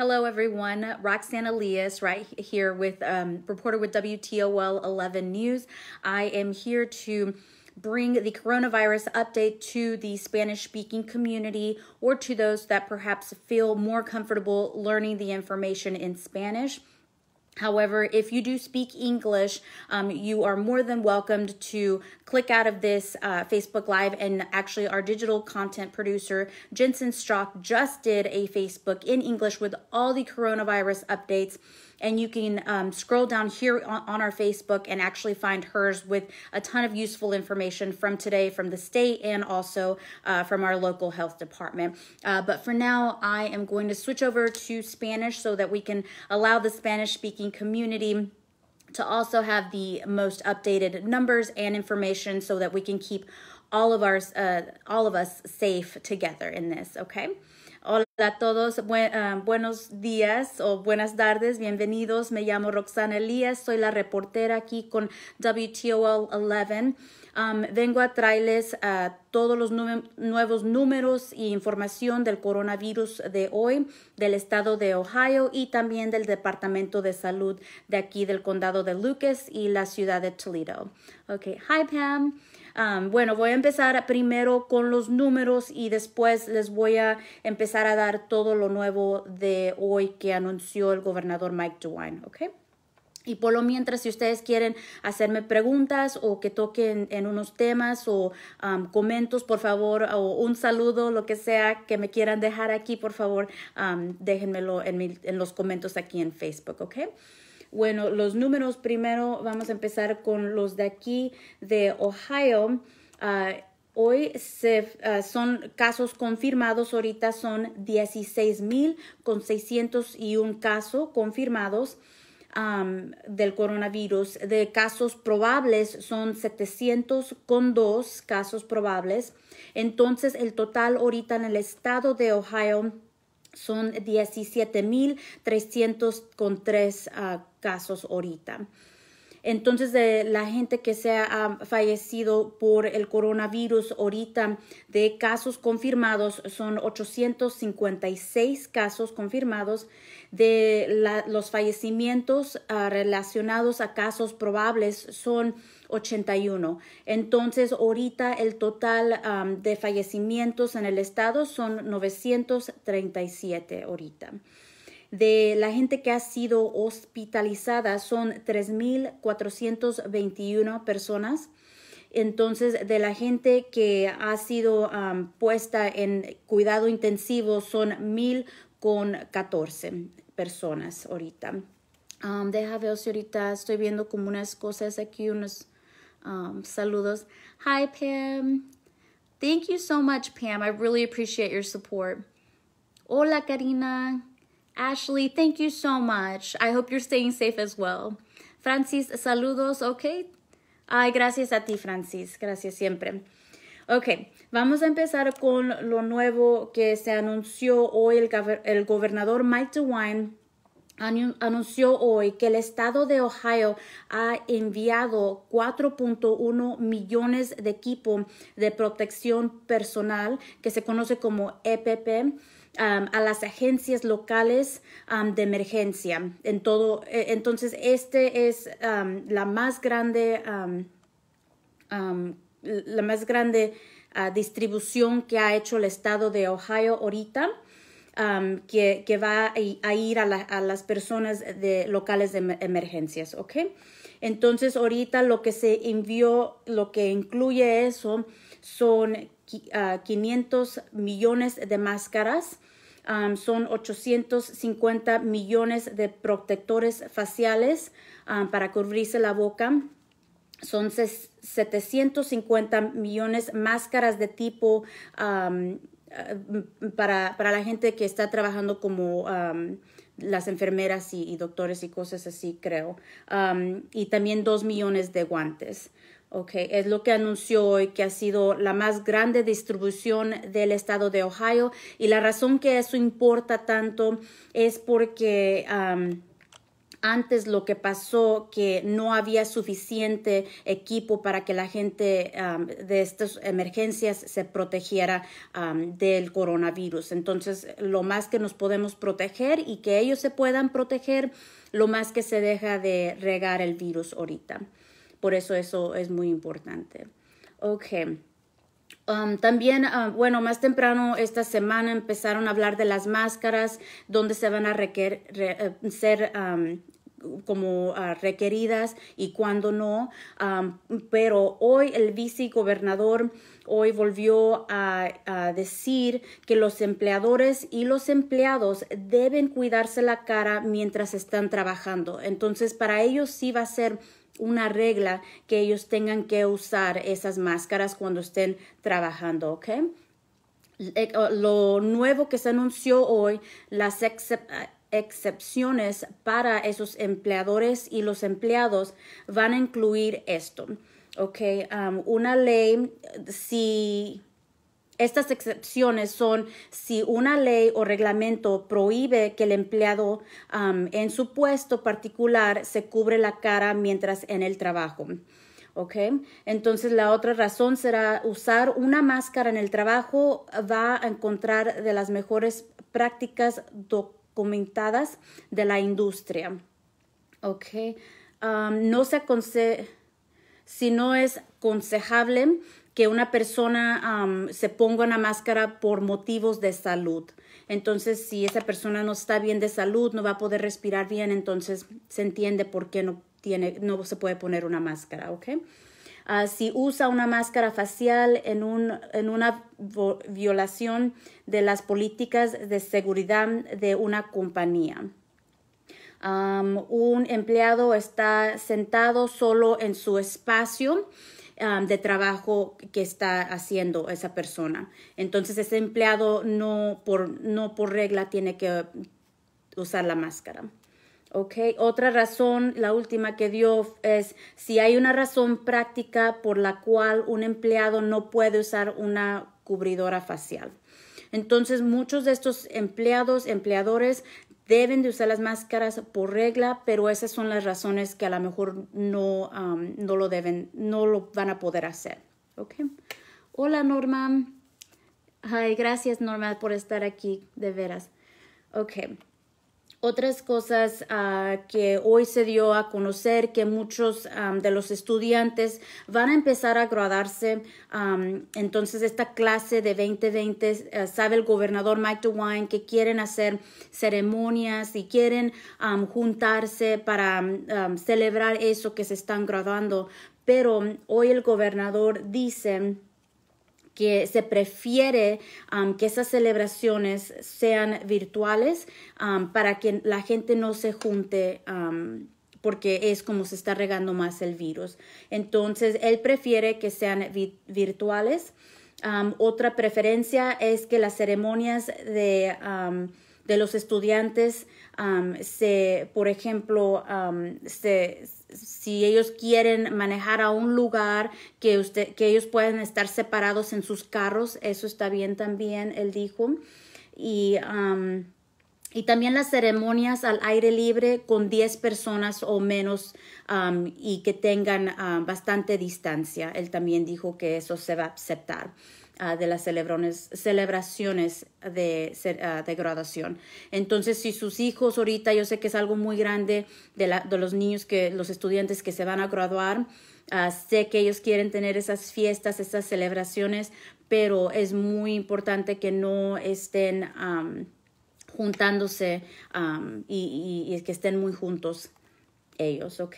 Hello, everyone. Roxanne Elias, right here with um, reporter with WTOL 11 News. I am here to bring the coronavirus update to the Spanish speaking community or to those that perhaps feel more comfortable learning the information in Spanish. However, if you do speak English, um, you are more than welcomed to click out of this uh, Facebook Live. And actually, our digital content producer, Jensen Strock, just did a Facebook in English with all the coronavirus updates and you can um, scroll down here on, on our Facebook and actually find hers with a ton of useful information from today, from the state, and also uh, from our local health department. Uh, but for now, I am going to switch over to Spanish so that we can allow the Spanish speaking community to also have the most updated numbers and information so that we can keep all of our uh, all of us safe together in this okay Hola a todos, ah, buenos días o buenas tardes, bienvenidos. Me llamo Roxana Elías, soy la reportera aquí con WTOL 11. Um, vengo a traerles ah, todos los nuevos números y información del coronavirus de hoy, del estado de Ohio y también del Departamento de Salud de aquí del condado de Lucas y la ciudad de Toledo. Ok, hi Pam bueno, voy a empezar primero con los números y después les voy a empezar a dar todo lo nuevo de hoy que anunció el gobernador Mike DeWine, ¿ok? Y por lo mientras, si ustedes quieren hacerme preguntas o que toquen en unos temas o comentarios, por favor, o un saludo, lo que sea que me quieran dejar aquí, por favor, déjenmelo en, en los comentarios aquí en Facebook, ¿ok? Bueno, los números primero, vamos a empezar con los de aquí de Ohio. Ah, hoy ah, son casos confirmados, ahorita son 16,601 con casos confirmados del coronavirus. De casos probables son 700 con dos casos probables. Entonces el total ahorita en el estado de Ohio son 17.303 tres ah, casos ahorita. Entonces, de la gente que se ha fallecido por el coronavirus ahorita de casos confirmados son 856 casos confirmados. De los fallecimientos ah, relacionados a casos probables son 81. Entonces, ahorita el total de fallecimientos en el estado son 937 ahorita de la gente que ha sido hospitalizada son 3.421 personas. Entonces, de la gente que ha sido puesta en cuidado intensivo son 1.014 personas ahorita. deja ver si ahorita estoy viendo como unas cosas aquí, unos saludos. Hi, Pam. Thank you so much, Pam. I really appreciate your support. Hola, Karina. Ashley, thank you so much. I hope you're staying safe as well. Francis, saludos, ok. Ay, gracias a ti, Francis. Gracias siempre. Ok, vamos a empezar con lo nuevo que se anunció hoy. El, el gobernador Mike DeWine anunció hoy que el estado de Ohio ha enviado 4.1 millones de equipo de protección personal que se conoce como EPP a las agencias locales de emergencia. En todo, eh, entonces, este es la más grande, la más grande ah, distribución que ha hecho el estado de Ohio ahorita. que, que, va a, ir a, las personas de locales de emergencias, ¿ok? Entonces ahorita lo que se envió, lo que incluye eso son 500 ah, millones de máscaras. son 850 millones de protectores faciales para cubrirse la boca. Son 750 millones máscaras de tipo eh, para, la gente que está trabajando como las enfermeras y, y, doctores y cosas así, creo. y también 2 millones de guantes. Okay, es lo que anunció hoy que ha sido la más grande distribución del estado de Ohio y la razón que eso importa tanto es porque antes lo que pasó que no había suficiente equipo para que la gente de estas emergencias se protegiera del coronavirus. Entonces, lo más que nos podemos proteger y que ellos se puedan proteger, lo más que se deja de regar el virus ahorita. Por eso eso es muy importante. Ok. Um, también, uh, bueno, más temprano esta semana empezaron a hablar de las máscaras, donde se van a requer, eh, ser um, como uh, requeridas y cuando no. Um, pero hoy el vicegobernador hoy volvió a, a, decir que los empleadores y los empleados deben cuidarse la cara mientras están trabajando. Entonces, para ellos sí va a ser una regla que ellos tengan que usar esas máscaras cuando estén trabajando, ¿ok? Eh, lo nuevo que se anunció hoy, las excepciones para esos empleadores y los empleados van a incluir esto, ¿ok? una ley, si estas excepciones son si una ley o reglamento prohíbe que el empleado en su puesto particular se cubre la cara mientras en el trabajo. ¿ok? Entonces la otra razón será usar una máscara en el trabajo va a encontrar de las mejores prácticas documentadas de la industria, ¿ok? no se aconseja si no es aconsejable que una persona se ponga una máscara por motivos de salud. Entonces, si esa persona no está bien de salud, no va a poder respirar bien, entonces se entiende por qué no, se puede poner una máscara, ah, si usa una máscara facial en, en una violación de las políticas de seguridad de una compañía un empleado está sentado solo en su espacio de trabajo que está haciendo esa persona. Entonces ese empleado no por, no por regla tiene que usar la máscara. Okay. Otra razón, la última que dio es si hay una razón práctica por la cual un empleado no puede usar una cubridora facial. Entonces, muchos de estos empleados, empleadores, deben de usar las máscaras por regla, pero esas son las razones que a lo mejor no, no lo deben, no lo van a poder hacer. Okay. Hola Norma. Ay, gracias Norma por estar aquí, de veras. Okay. Otras cosas ah, que hoy se dio a conocer que muchos de los estudiantes van a empezar a graduarse. entonces, esta clase de 2020, ah, sabe el gobernador Mike DeWine que quieren hacer ceremonias y quieren juntarse para celebrar eso que se están graduando. Pero hoy el gobernador dice que se prefiere um, que esas celebraciones sean virtuales um, para que la gente no se junte. Um, porque es como se está regando más el virus. Entonces, él prefiere que sean virtuales. otra preferencia es que las ceremonias de de los estudiantes, por ejemplo, si ellos quieren manejar a un lugar que, ellos puedan estar separados en sus carros, eso está bien también, él dijo. Y, y también las ceremonias al aire libre con 10 personas o menos y que tengan bastante distancia. Él también dijo que eso se va a aceptar. Ah, de las celebraciones de, ah, de, graduación. Entonces, si sus hijos ahorita, yo sé que es algo muy grande de, la, de los niños, que los estudiantes que se van a graduar, ah, sé que ellos quieren tener esas fiestas, esas celebraciones, pero es muy importante que no estén juntándose y, y, que estén muy juntos ellos, ¿ok?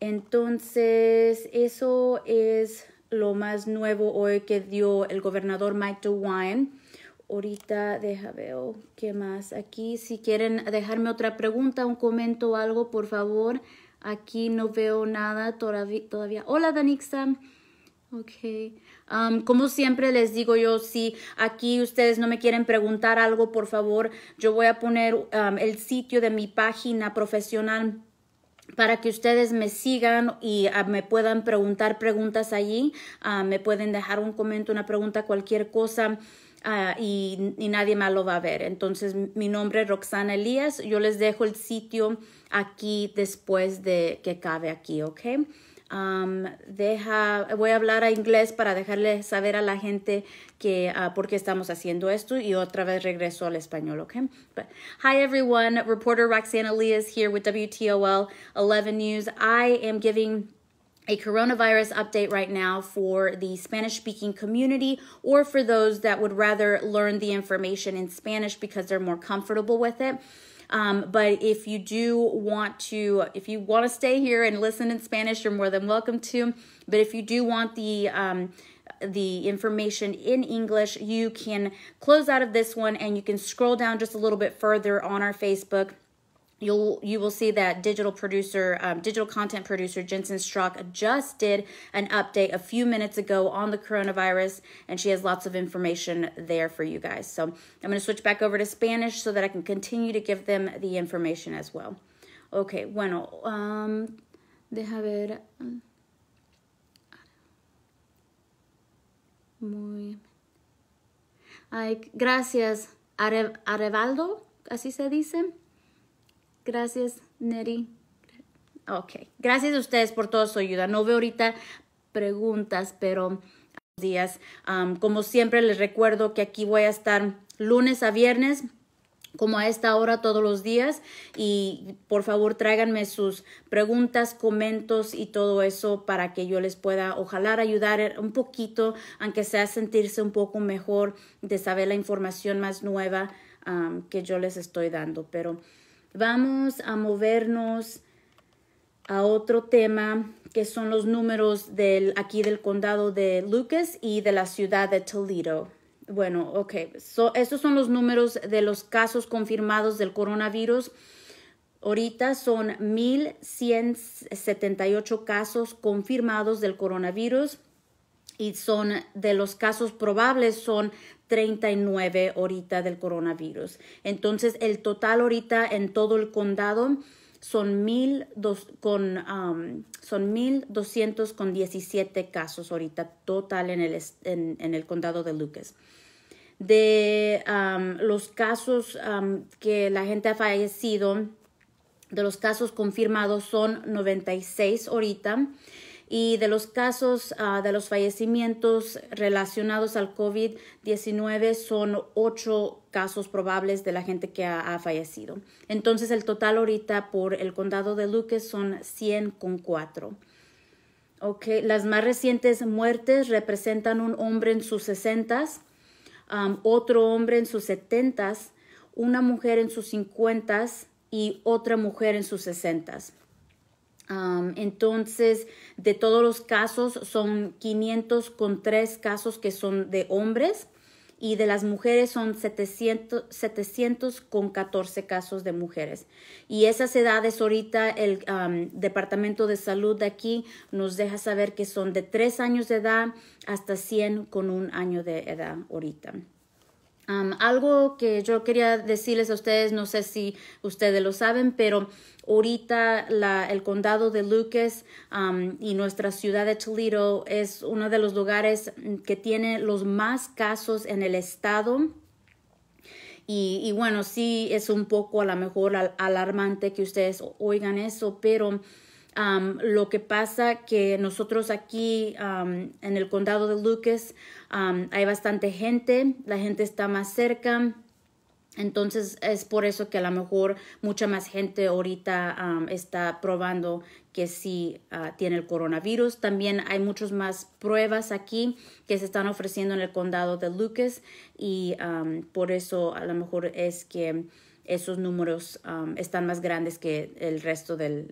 Entonces, eso es lo más nuevo hoy que dio el gobernador Mike DeWine. Ahorita, deja veo qué más. Aquí, si quieren dejarme otra pregunta, un comentario, algo, por favor. Aquí no veo nada todavía. Hola, Danixa. Ok. Um, como siempre les digo yo, si aquí ustedes no me quieren preguntar algo, por favor, yo voy a poner um, el sitio de mi página profesional para que ustedes me sigan y ah, me puedan preguntar preguntas allí. Ah, me pueden dejar un comentario, una pregunta, cualquier cosa. Ah, y, nadie más lo va a ver. Entonces, mi nombre es Roxana Elías. Yo les dejo el sitio aquí después de que cabe aquí, ¿ok? Um, deja, voy a hablar a inglés para dejarle saber a la gente que uh, por qué estamos haciendo esto y otra vez regreso al español, okay? But, hi everyone, reporter Roxana Lee is here with WTOL 11 News. I am giving a coronavirus update right now for the Spanish speaking community or for those that would rather learn the information in Spanish because they're more comfortable with it. Um, but if you do want to, if you want to stay here and listen in Spanish, you're more than welcome to. But if you do want the um, the information in English, you can close out of this one and you can scroll down just a little bit further on our Facebook you'll you will see that digital producer um, digital content producer jensen strock just did an update a few minutes ago on the coronavirus and she has lots of information there for you guys so i'm going to switch back over to spanish so that i can continue to give them the information as well okay bueno um deja ver um, muy ay gracias Are, arevaldo así se dice Gracias, Neri. Okay. gracias a ustedes por toda su ayuda. No veo ahorita preguntas, pero días. como siempre, les recuerdo que aquí voy a estar lunes a viernes como a esta hora todos los días y por favor tráiganme sus preguntas, comentarios y todo eso para que yo les pueda ojalá ayudar un poquito, aunque sea sentirse un poco mejor de saber la información más nueva que yo les estoy dando. Pero Vamos a movernos a otro tema que son los números del, aquí del condado de Lucas y de la ciudad de Toledo. Bueno, ok, estos son los números de los casos confirmados del coronavirus. Ahorita son 1.178 casos confirmados del coronavirus y son de los casos probables son 39 ahorita del coronavirus. Entonces, el total ahorita en todo el condado son mil con um, son con casos ahorita total en el en, el condado de Lucas de um, los casos um, que la gente ha fallecido de los casos confirmados son 96 ahorita y de los casos ah, de los fallecimientos relacionados al COVID-19 son ocho casos probables de la gente que ha, fallecido. Entonces el total ahorita por el condado de Lucas son 100 con cuatro. Okay. Las más recientes muertes representan un hombre en sus 60, otro hombre en sus setentas, una mujer en sus 50 y otra mujer en sus 60 entonces, de todos los casos, son 500 con tres casos que son de hombres y de las mujeres son 700, con 14 casos de mujeres. Y esas edades ahorita el Departamento de Salud de aquí nos deja saber que son de 3 años de edad hasta 100 con un año de edad ahorita algo que yo quería decirles a ustedes, no sé si ustedes lo saben, pero ahorita la, el condado de Lucas y nuestra ciudad de Toledo es uno de los lugares mm, que tiene los más casos en el estado. Y, y bueno, sí es un poco a lo mejor alarmante que ustedes oigan eso, pero lo que pasa que nosotros aquí en el condado de Lucas hay bastante gente, la gente está más cerca. Entonces es por eso que a lo mejor mucha más gente ahorita está probando que sí ah, tiene el coronavirus. También hay muchas más pruebas aquí que se están ofreciendo en el condado de Lucas y por eso a lo mejor es que esos números um, están más grandes que el resto del,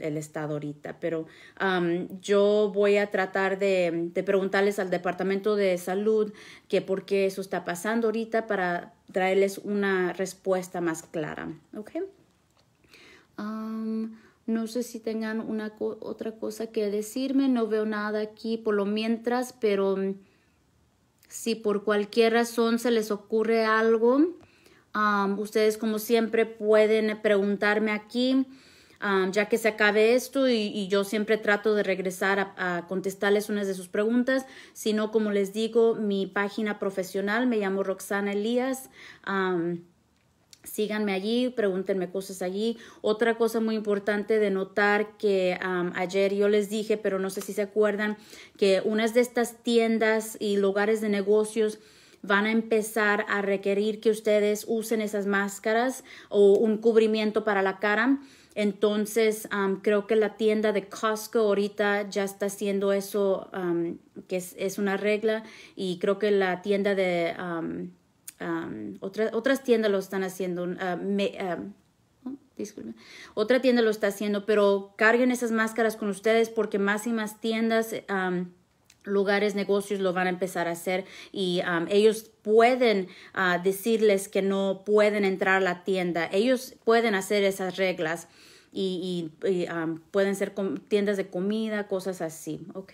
estado ahorita. Pero um, yo voy a tratar de, preguntarles al Departamento de Salud que por qué eso está pasando ahorita para traerles una respuesta más clara. Um, no sé si tengan una otra cosa que decirme. No veo nada aquí por lo mientras, pero si por cualquier razón se les ocurre algo, ustedes como siempre pueden preguntarme aquí ya que se acabe esto y, yo siempre trato de regresar a, contestarles unas de sus preguntas. Si no, como les digo, mi página profesional me llamo Roxana Elías. síganme allí, pregúntenme cosas allí. Otra cosa muy importante de notar que ayer yo les dije, pero no sé si se acuerdan, que unas de estas tiendas y lugares de negocios van a empezar a requerir que ustedes usen esas máscaras o un cubrimiento para la cara. Entonces, creo que la tienda de Costco ahorita ya está haciendo eso, que es, una regla, y creo que la tienda de otras tiendas lo están haciendo. Ah, ah, oh, otra tienda lo está haciendo, pero carguen esas máscaras con ustedes porque más y más tiendas lugares, negocios lo van a empezar a hacer y um, ellos pueden uh, decirles que no pueden entrar a la tienda. Ellos pueden hacer esas reglas y, um, pueden ser tiendas de comida, cosas así, ¿ok?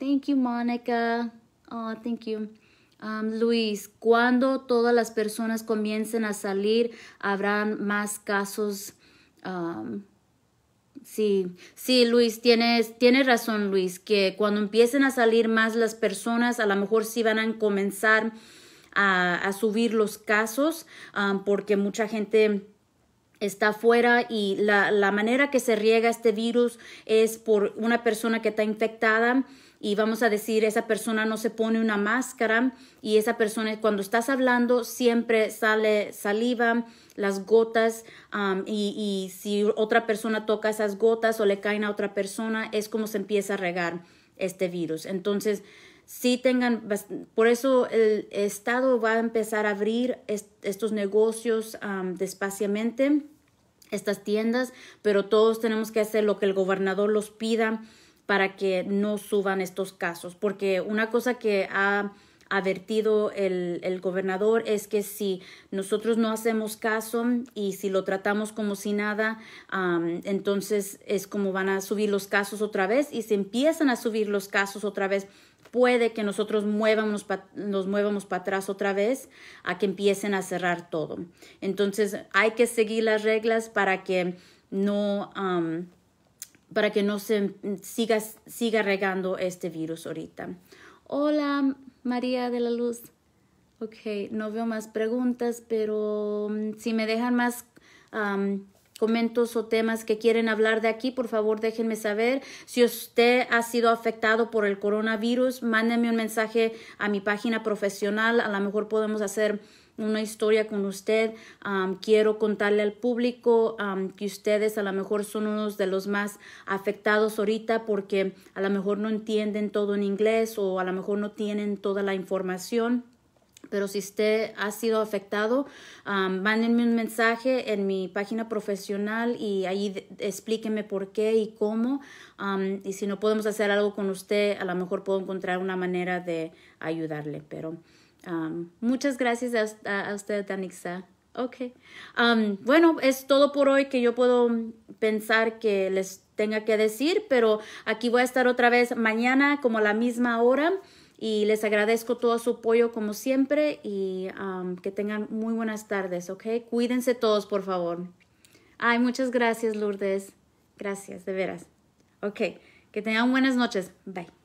Thank you, Monica. Oh, thank you. Um, Luis, cuando todas las personas comiencen a salir, habrán más casos sí, sí, Luis, tienes, tienes razón, Luis, que cuando empiecen a salir más las personas, a lo mejor sí van a comenzar a, a subir los casos, ah, porque mucha gente está afuera y la, manera que se riega este virus es por una persona que está infectada y vamos a decir esa persona no se pone una máscara y esa persona cuando estás hablando siempre sale saliva, las gotas y, si otra persona toca esas gotas o le caen a otra persona es como se empieza a regar este virus. Entonces, si tengan, por eso el Estado va a empezar a abrir estos negocios um, despaciamente estas tiendas, pero todos tenemos que hacer lo que el gobernador los pida para que no suban estos casos, porque una cosa que ha advertido el, gobernador es que si nosotros no hacemos caso y si lo tratamos como si nada, entonces es como van a subir los casos otra vez y si empiezan a subir los casos otra vez, puede que nosotros muevamos nos muevamos para atrás otra vez a que empiecen a cerrar todo. Entonces hay que seguir las reglas para que no... para que no se siga, siga regando este virus ahorita. Hola, María de la Luz. Ok, no veo más preguntas, pero mm, si me dejan más um, comentos o temas que quieren hablar de aquí, por favor déjenme saber. Si usted ha sido afectado por el coronavirus, mándenme un mensaje a mi página profesional. A lo mejor podemos hacer una historia con usted. quiero contarle al público que ustedes a lo mejor son unos de los más afectados ahorita porque a lo mejor no entienden todo en inglés o a lo mejor no tienen toda la información pero si usted ha sido afectado, um, mándenme un mensaje en mi página profesional y ahí explíqueme por qué y cómo. y si no podemos hacer algo con usted, a lo mejor puedo encontrar una manera de ayudarle, pero... Um, muchas gracias a, usted, Danixa. Ok. Um, bueno, es todo por hoy que yo puedo pensar que les tenga que decir, pero aquí voy a estar otra vez mañana como a la misma hora y les agradezco todo su apoyo como siempre y um, que tengan muy buenas tardes, ¿ok? Cuídense todos, por favor. Ay, muchas gracias, Lourdes. Gracias, de veras. Ok, que tengan buenas noches. Bye.